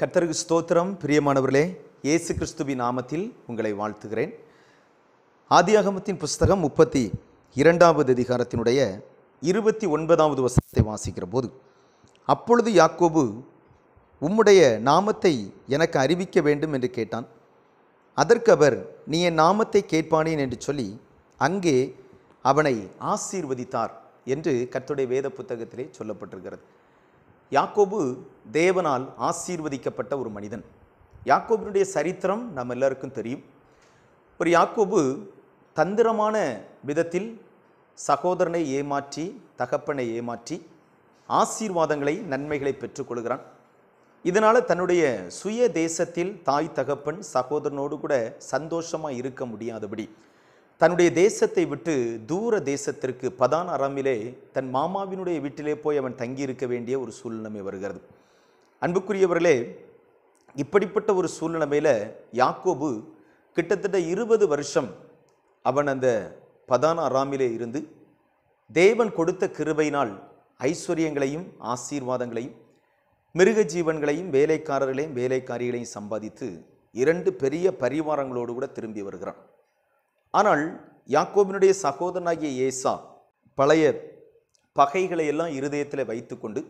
கர்த்தருக்கு ஸ்தோத்திரம் பிரியமானவர்களே இயேசு கிறிஸ்துவி நாமத்தில் உங்களை வாழ்த்துகிறேன் ஆதியாகமத்தின் புஸ்தகம் முப்பத்தி இரண்டாவது அதிகாரத்தினுடைய இருபத்தி ஒன்பதாவது வசனத்தை வாசிக்கிற போது அப்பொழுது யாக்கோபு உம்முடைய நாமத்தை எனக்கு அறிவிக்க வேண்டும் என்று கேட்டான் அதற்கு அவர் நீ என் நாமத்தை கேட்பானேன் என்று சொல்லி அங்கே அவனை ஆசீர்வதித்தார் என்று கர்த்துடைய வேத புத்தகத்திலே சொல்லப்பட்டிருக்கிறது யாக்கோபு தேவனால் ஆசீர்வதிக்கப்பட்ட ஒரு மனிதன் யாக்கோபினுடைய சரித்திரம் நம்ம எல்லாருக்கும் தெரியும் ஒரு யாக்கோபு தந்திரமான விதத்தில் சகோதரனை ஏமாற்றி தகப்பனை ஏமாற்றி ஆசீர்வாதங்களை நன்மைகளை பெற்றுக்கொள்கிறான் இதனால் தன்னுடைய சுய தேசத்தில் தாய் தகப்பன் சகோதரனோடு கூட சந்தோஷமாக இருக்க முடியாதபடி தன்னுடைய தேசத்தை விட்டு தூர தேசத்திற்கு பதான் அறமிலே தன் மாமாவினுடைய வீட்டிலே போய் அவன் தங்கியிருக்க வேண்டிய ஒரு சூழ்நிலை வருகிறது அன்புக்குரியவர்களே இப்படிப்பட்ட ஒரு சூழ்நிலைமையில் யாக்கோபு கிட்டத்தட்ட இருபது வருஷம் அவன் அந்த பதான அறாமிலே இருந்து தேவன் கொடுத்த கிருபையினால் ஐஸ்வர்யங்களையும் ஆசீர்வாதங்களையும் மிருக ஜீவன்களையும் வேலைக்காரர்களையும் வேலைக்காரிகளையும் சம்பாதித்து இரண்டு பெரிய பரிவாரங்களோடு கூட திரும்பி வருகிறான் ஆனால் யாக்கோபினுடைய சகோதரனாகிய ஏசா பழைய பகைகளை எல்லாம் இருதயத்தில் வைத்துக்கொண்டு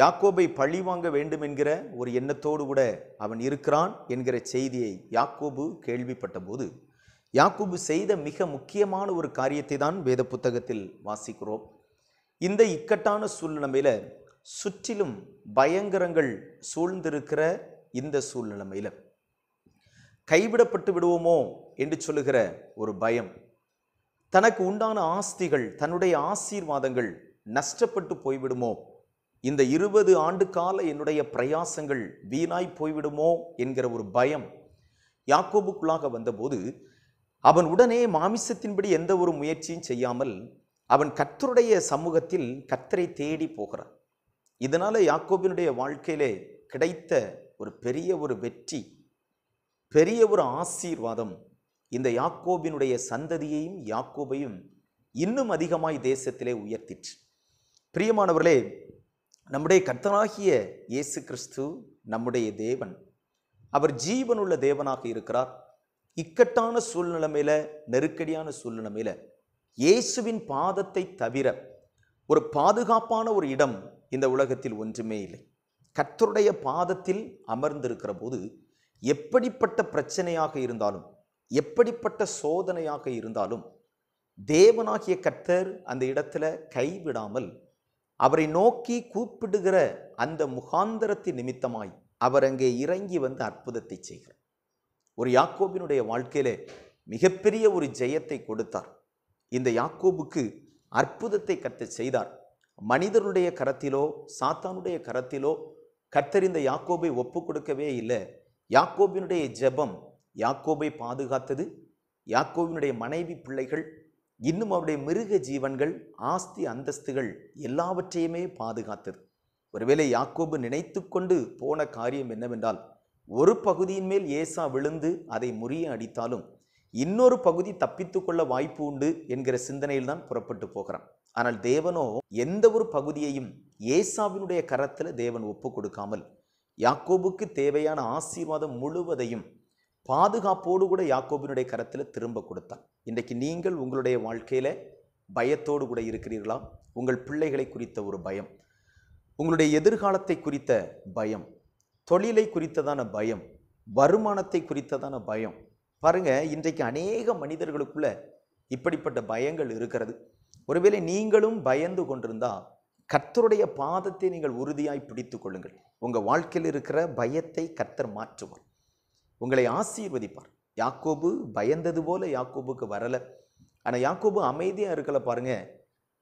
யாக்கோபை பழி வாங்க வேண்டும் என்கிற ஒரு எண்ணத்தோடு கூட அவன் இருக்கிறான் என்கிற செய்தியை யாக்கோபு கேள்விப்பட்ட போது யாக்கோபு செய்த மிக முக்கியமான ஒரு காரியத்தை தான் வேத புத்தகத்தில் வாசிக்கிறோம் இந்த இக்கட்டான சூழ்நிலையில் சுற்றிலும் பயங்கரங்கள் சூழ்ந்திருக்கிற இந்த சூழ்நிலமையில் கைவிடப்பட்டு விடுவோமோ என்று சொல்லுகிற ஒரு பயம் தனக்கு உண்டான ஆஸ்திகள் தன்னுடைய ஆசீர்வாதங்கள் நஷ்டப்பட்டு போய்விடுமோ இந்த இருபது ஆண்டு கால என்னுடைய பிரயாசங்கள் வீணாய் போய்விடுமோ என்கிற ஒரு பயம் யாக்கோபுக்குள்ளாக வந்தபோது அவன் உடனே மாமிசத்தின்படி எந்த ஒரு முயற்சியும் செய்யாமல் அவன் கத்தருடைய சமூகத்தில் கத்தரை தேடி போகிறான் இதனால் யாக்கோபினுடைய வாழ்க்கையிலே கிடைத்த ஒரு பெரிய ஒரு வெற்றி பெரிய ஒரு ஆசீர்வாதம் இந்த யாக்கோபினுடைய சந்ததியையும் யாக்கோபையும் இன்னும் அதிகமாய் தேசத்திலே உயர்த்திற்று பிரியமானவர்களே நம்முடைய கர்த்தனாகிய இயேசு கிறிஸ்து நம்முடைய தேவன் அவர் ஜீவனுள்ள தேவனாக இருக்கிறார் இக்கட்டான சூழ்நிலைமையில நெருக்கடியான சூழ்நிலைமையில இயேசுவின் பாதத்தை தவிர ஒரு பாதுகாப்பான ஒரு இடம் இந்த உலகத்தில் ஒன்றுமே இல்லை கர்த்தருடைய பாதத்தில் அமர்ந்திருக்கிற போது எப்படிப்பட்ட பிரச்சனையாக இருந்தாலும் எப்படிப்பட்ட சோதனையாக இருந்தாலும் தேவனாகிய கர்த்தர் அந்த இடத்துல கைவிடாமல் அவரை நோக்கி கூப்பிடுகிற அந்த முகாந்தரத்தின் நிமித்தமாய் அவர் அங்கே இறங்கி வந்து அற்புதத்தை செய்கிறார் ஒரு யாக்கோபினுடைய வாழ்க்கையிலே மிகப்பெரிய ஒரு ஜெயத்தை கொடுத்தார் இந்த யாக்கோபுக்கு அற்புதத்தை கர்த்த செய்தார் மனிதனுடைய கரத்திலோ சாத்தானுடைய கரத்திலோ கர்த்தர் இந்த யாக்கோபை ஒப்பு கொடுக்கவே இல்லை யாக்கோபினுடைய ஜெபம் யாக்கோபை பாதுகாத்தது யாக்கோவினுடைய மனைவி பிள்ளைகள் இன்னும் அவருடைய மிருக ஜீவன்கள் ஆஸ்தி அந்தஸ்துகள் எல்லாவற்றையுமே பாதுகாத்தது ஒருவேளை யாக்கோபு நினைத்து கொண்டு போன காரியம் என்னவென்றால் ஒரு பகுதியின் மேல் ஏசா விழுந்து அதை முறிய அடித்தாலும் இன்னொரு பகுதி தப்பித்து கொள்ள வாய்ப்பு உண்டு என்கிற சிந்தனையில் தான் புறப்பட்டு போகிறான் ஆனால் தேவனோ எந்த ஒரு பகுதியையும் ஏசாவினுடைய கரத்தில் தேவன் ஒப்பு கொடுக்காமல் யாக்கோபுக்கு தேவையான ஆசீர்வாதம் முழுவதையும் பாதுகாப்போடு கூட யாக்கோபினுடைய கரத்தில் திரும்ப கொடுத்தான் இன்றைக்கு நீங்கள் உங்களுடைய வாழ்க்கையில் பயத்தோடு கூட இருக்கிறீர்களா உங்கள் பிள்ளைகளை குறித்த ஒரு பயம் உங்களுடைய எதிர்காலத்தை குறித்த பயம் தொழிலை குறித்ததான பயம் வருமானத்தை குறித்ததான பயம் பாருங்கள் இன்றைக்கு அநேக மனிதர்களுக்குள்ள இப்படிப்பட்ட பயங்கள் இருக்கிறது ஒருவேளை நீங்களும் பயந்து கொண்டிருந்தால் கர்த்தருடைய பாதத்தை நீங்கள் உறுதியாய் பிடித்து கொள்ளுங்கள் உங்கள் வாழ்க்கையில் இருக்கிற பயத்தை கர்த்தர் மாற்றுவார் உங்களை ஆசீர்வதிப்பார் யாக்கோபு பயந்தது போல யாக்கோபுக்கு வரலை ஆனால் யாக்கோபு அமைதியாக இருக்கல பாருங்க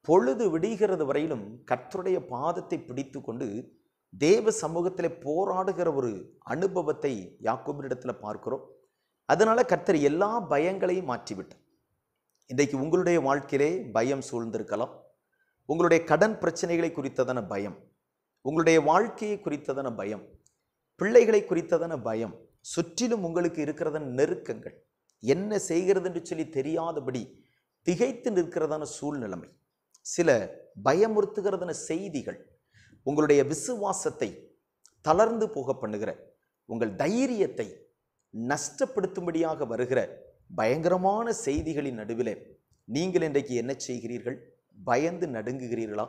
பொழுது விடுகிறது வரையிலும் கர்த்தருடைய பாதத்தை பிடித்து கொண்டு தேவ சமூகத்தில் போராடுகிற ஒரு அனுபவத்தை யாக்கோபினிடத்தில் பார்க்கிறோம் அதனால் கர்த்தர் எல்லா பயங்களையும் மாற்றிவிட்டார் இன்றைக்கு உங்களுடைய வாழ்க்கையிலே பயம் சூழ்ந்திருக்கலாம் உங்களுடைய கடன் பிரச்சனைகளை குறித்ததான பயம் உங்களுடைய வாழ்க்கையை குறித்ததான பயம் பிள்ளைகளை குறித்ததான பயம் சுற்றிலும் உங்களுக்கு இருக்கிறதன் நெருக்கங்கள் என்ன செய்கிறது என்று சொல்லி தெரியாதபடி திகைத்து நிற்கிறதான சூழ்நிலைமை சில பயமுறுத்துகிறதான செய்திகள் உங்களுடைய விசுவாசத்தை தளர்ந்து போக பண்ணுகிற உங்கள் தைரியத்தை நஷ்டப்படுத்தும்படியாக வருகிற பயங்கரமான செய்திகளின் நடுவில் நீங்கள் இன்றைக்கு என்ன செய்கிறீர்கள் பயந்து நடுங்குகிறீர்களா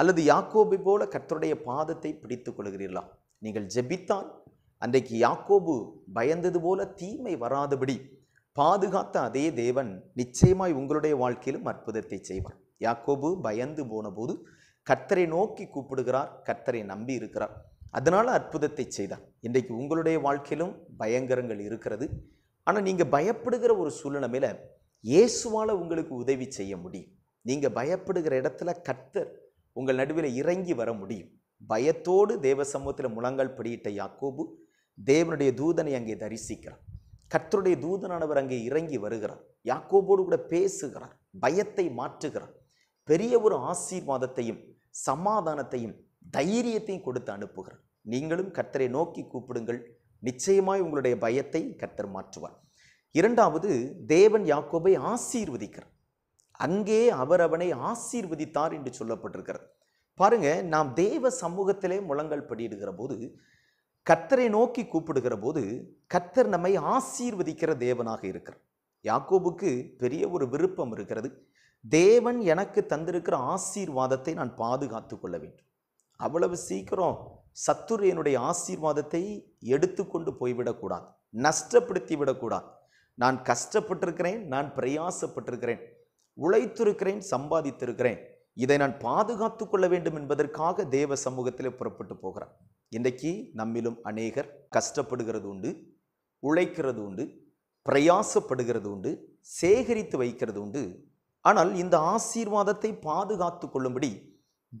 அல்லது யாக்கோபு போல கர்த்தருடைய பாதத்தை பிடித்து கொள்கிறீர்களா நீங்கள் ஜெபித்தால் அன்றைக்கு யாக்கோபு பயந்தது போல தீமை வராதபடி பாதுகாத்த அதே தேவன் நிச்சயமாய் உங்களுடைய வாழ்க்கையிலும் அற்புதத்தை செய்வார் யாக்கோபு பயந்து போனபோது கர்த்தரை நோக்கி கூப்பிடுகிறார் கர்த்தரை நம்பி இருக்கிறார் அதனால் அற்புதத்தை செய்தார் இன்றைக்கு உங்களுடைய வாழ்க்கையிலும் பயங்கரங்கள் இருக்கிறது ஆனால் நீங்கள் பயப்படுகிற ஒரு சூழ்நிலையில் இயேசுவால் உங்களுக்கு உதவி செய்ய முடியும் நீங்கள் பயப்படுகிற இடத்துல கர்த்தர் உங்கள் நடுவில் இறங்கி வர முடியும் பயத்தோடு தேவ சமூகத்தில் முழங்கால் படியிட்ட யாக்கோபு தேவனுடைய தூதனை அங்கே தரிசிக்கிறார் கத்தருடைய தூதனானவர் அங்கே இறங்கி வருகிறார் யாக்கோபோடு கூட பேசுகிறார் பயத்தை மாற்றுகிறார் பெரிய ஒரு ஆசீர்வாதத்தையும் சமாதானத்தையும் தைரியத்தையும் கொடுத்து அனுப்புகிறார் நீங்களும் கர்த்தரை நோக்கி கூப்பிடுங்கள் நிச்சயமாய் உங்களுடைய பயத்தை கர்த்தர் மாற்றுவார் இரண்டாவது தேவன் யாக்கோபை ஆசீர்வதிக்கிறார் அங்கே அவர் அவனை ஆசீர்வதித்தார் என்று சொல்லப்பட்டிருக்கிறது பாருங்க நாம் தேவ சமூகத்திலே முழங்கல் படியிடுகிற போது கத்தரை நோக்கி கூப்பிடுகிற போது கத்தர் நம்மை ஆசீர்வதிக்கிற தேவனாக இருக்கிறார் யாக்கோபுக்கு பெரிய ஒரு விருப்பம் இருக்கிறது தேவன் எனக்கு தந்திருக்கிற ஆசீர்வாதத்தை நான் பாதுகாத்து கொள்ள வேண்டும் அவ்வளவு சீக்கிரம் சத்துரு என்னுடைய ஆசீர்வாதத்தை எடுத்துக்கொண்டு போய்விடக்கூடாது நஷ்டப்படுத்தி விடக்கூடாது நான் கஷ்டப்பட்டிருக்கிறேன் நான் பிரயாசப்பட்டிருக்கிறேன் உழைத்திருக்கிறேன் சம்பாதித்திருக்கிறேன் இதை நான் பாதுகாத்து கொள்ள வேண்டும் என்பதற்காக தேவ சமூகத்தில் புறப்பட்டு போகிறார் இன்றைக்கு நம்மிலும் அநேகர் கஷ்டப்படுகிறது உண்டு உழைக்கிறது உண்டு பிரயாசப்படுகிறது உண்டு சேகரித்து வைக்கிறது உண்டு ஆனால் இந்த ஆசீர்வாதத்தை பாதுகாத்து கொள்ளும்படி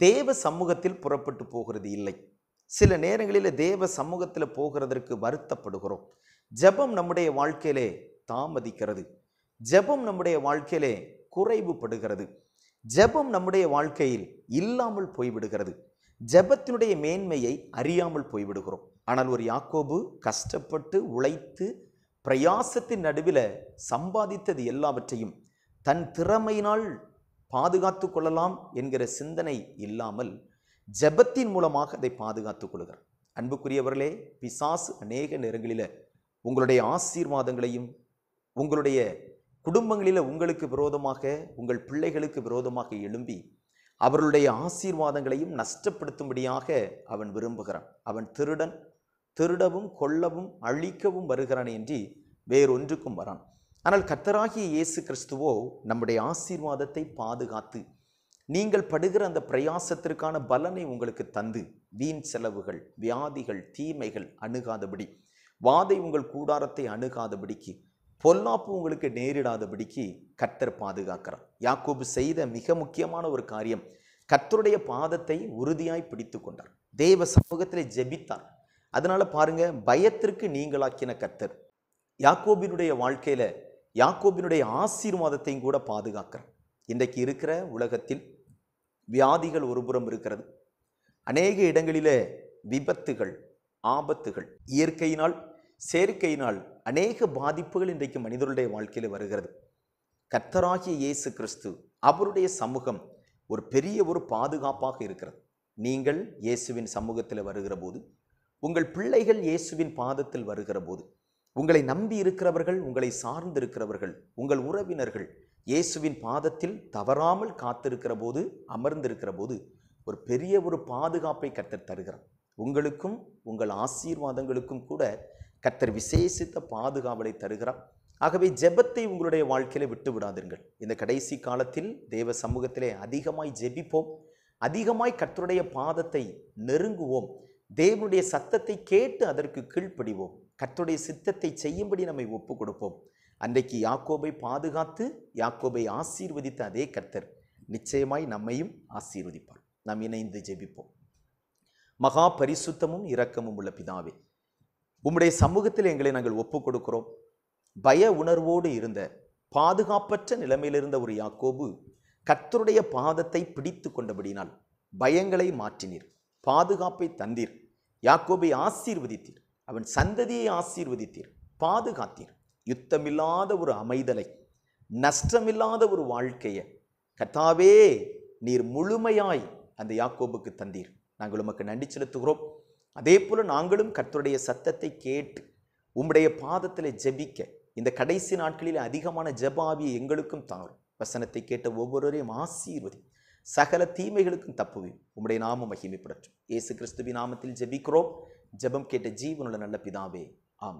தேவ சமூகத்தில் புறப்பட்டு போகிறது இல்லை சில நேரங்களில் தேவ சமூகத்தில் போகிறதற்கு வருத்தப்படுகிறோம் ஜபம் நம்முடைய வாழ்க்கையிலே தாமதிக்கிறது ஜபம் நம்முடைய வாழ்க்கையிலே குறைவுபடுகிறது ஜெபம் நம்முடைய வாழ்க்கையில் இல்லாமல் போய்விடுகிறது ஜெபத்தினுடைய மேன்மையை அறியாமல் போய்விடுகிறோம் ஆனால் ஒரு யாக்கோபு கஷ்டப்பட்டு உழைத்து பிரயாசத்தின் நடுவில் சம்பாதித்தது எல்லாவற்றையும் தன் திறமையினால் பாதுகாத்து கொள்ளலாம் என்கிற சிந்தனை இல்லாமல் ஜெபத்தின் மூலமாக அதை பாதுகாத்து கொள்கிறார் அன்புக்குரியவர்களே பிசாசு அநேக நேரங்களில் உங்களுடைய ஆசீர்வாதங்களையும் உங்களுடைய குடும்பங்களில் உங்களுக்கு விரோதமாக உங்கள் பிள்ளைகளுக்கு விரோதமாக எழும்பி அவர்களுடைய ஆசீர்வாதங்களையும் நஷ்டப்படுத்தும்படியாக அவன் விரும்புகிறான் அவன் திருடன் திருடவும் கொல்லவும் அழிக்கவும் வருகிறான் என்று வேறொன்றுக்கும் வரான் ஆனால் கத்தராகிய இயேசு கிறிஸ்துவோ நம்முடைய ஆசீர்வாதத்தை பாதுகாத்து நீங்கள் படுகிற அந்த பிரயாசத்திற்கான பலனை உங்களுக்கு தந்து வீண் செலவுகள் வியாதிகள் தீமைகள் அணுகாதபடி வாதை உங்கள் கூடாரத்தை அணுகாதபடிக்கு பொல்லாப்பு உங்களுக்கு நேரிடாதபடிக்கு கர்த்தர் பாதுகாக்கிறார் யாக்கோபு செய்த மிக முக்கியமான ஒரு காரியம் கர்த்தருடைய பாதத்தை உறுதியாய் பிடித்து கொண்டார் தேவ சமூகத்தில் ஜெபித்தார் அதனால பாருங்க பயத்திற்கு நீங்களாக்கின கர்த்தர் யாக்கோபினுடைய வாழ்க்கையில யாக்கோபினுடைய ஆசீர்வாதத்தையும் கூட பாதுகாக்கிறார் இன்றைக்கு இருக்கிற உலகத்தில் வியாதிகள் ஒருபுறம் இருக்கிறது அநேக இடங்களில் விபத்துகள் ஆபத்துகள் இயற்கையினால் செயற்கையினால் அநேக பாதிப்புகள் இன்றைக்கு மனிதருடைய வாழ்க்கையில் வருகிறது கர்த்தராகிய இயேசு கிறிஸ்து அவருடைய சமூகம் ஒரு பெரிய ஒரு பாதுகாப்பாக இருக்கிறது நீங்கள் இயேசுவின் சமூகத்தில் வருகிற போது உங்கள் பிள்ளைகள் இயேசுவின் பாதத்தில் வருகிற போது உங்களை நம்பி இருக்கிறவர்கள் உங்களை சார்ந்திருக்கிறவர்கள் உங்கள் உறவினர்கள் இயேசுவின் பாதத்தில் தவறாமல் காத்திருக்கிற போது அமர்ந்திருக்கிற போது ஒரு பெரிய ஒரு பாதுகாப்பை கற்று தருகிறார் உங்களுக்கும் உங்கள் ஆசீர்வாதங்களுக்கும் கூட கர்த்தர் விசேஷித்த பாதுகாவலை தருகிறார் ஆகவே ஜெபத்தை உங்களுடைய வாழ்க்கையில விட்டு விடாதீர்கள் இந்த கடைசி காலத்தில் தேவ சமூகத்திலே அதிகமாய் ஜெபிப்போம் அதிகமாய் கர்த்தருடைய பாதத்தை நெருங்குவோம் தேவனுடைய சத்தத்தை கேட்டு அதற்கு கீழ்ப்படிவோம் கர்த்தருடைய சித்தத்தை செய்யும்படி நம்மை ஒப்பு கொடுப்போம் அன்றைக்கு யாக்கோபை பாதுகாத்து யாக்கோபை ஆசீர்வதித்த அதே கர்த்தர் நிச்சயமாய் நம்மையும் ஆசீர்வதிப்பார் நாம் இணைந்து ஜெபிப்போம் மகா பரிசுத்தமும் இரக்கமும் உள்ள பிதாவே உம்முடைய சமூகத்தில் எங்களை நாங்கள் ஒப்பு கொடுக்கிறோம் பய உணர்வோடு இருந்த பாதுகாப்பற்ற நிலைமையிலிருந்த ஒரு யாக்கோபு கத்தருடைய பாதத்தை பிடித்து கொண்டபடினால் பயங்களை மாற்றினீர் பாதுகாப்பை தந்தீர் யாக்கோபை ஆசீர்வதித்தீர் அவன் சந்ததியை ஆசீர்வதித்தீர் பாதுகாத்தீர் யுத்தமில்லாத ஒரு அமைதலை நஷ்டமில்லாத ஒரு வாழ்க்கையை கத்தாவே நீர் முழுமையாய் அந்த யாக்கோபுக்கு தந்தீர் நாங்கள் உமக்கு நன்றி செலுத்துகிறோம் அதே போல் நாங்களும் கர்த்தருடைய சத்தத்தை கேட்டு உம்முடைய பாதத்தில் ஜெபிக்க இந்த கடைசி நாட்களில் அதிகமான ஜபாவியை எங்களுக்கும் தாரும் வசனத்தை கேட்ட ஒவ்வொருவரையும் ஆசீர்வதி சகல தீமைகளுக்கும் தப்புவி உம்முடைய நாமம் மகிமைப்படுத்தும் ஏசு கிறிஸ்துவின் நாமத்தில் ஜபிக்கிறோம் ஜெபம் கேட்ட ஜீவனுள்ள நல்ல பிதாவே ஆம்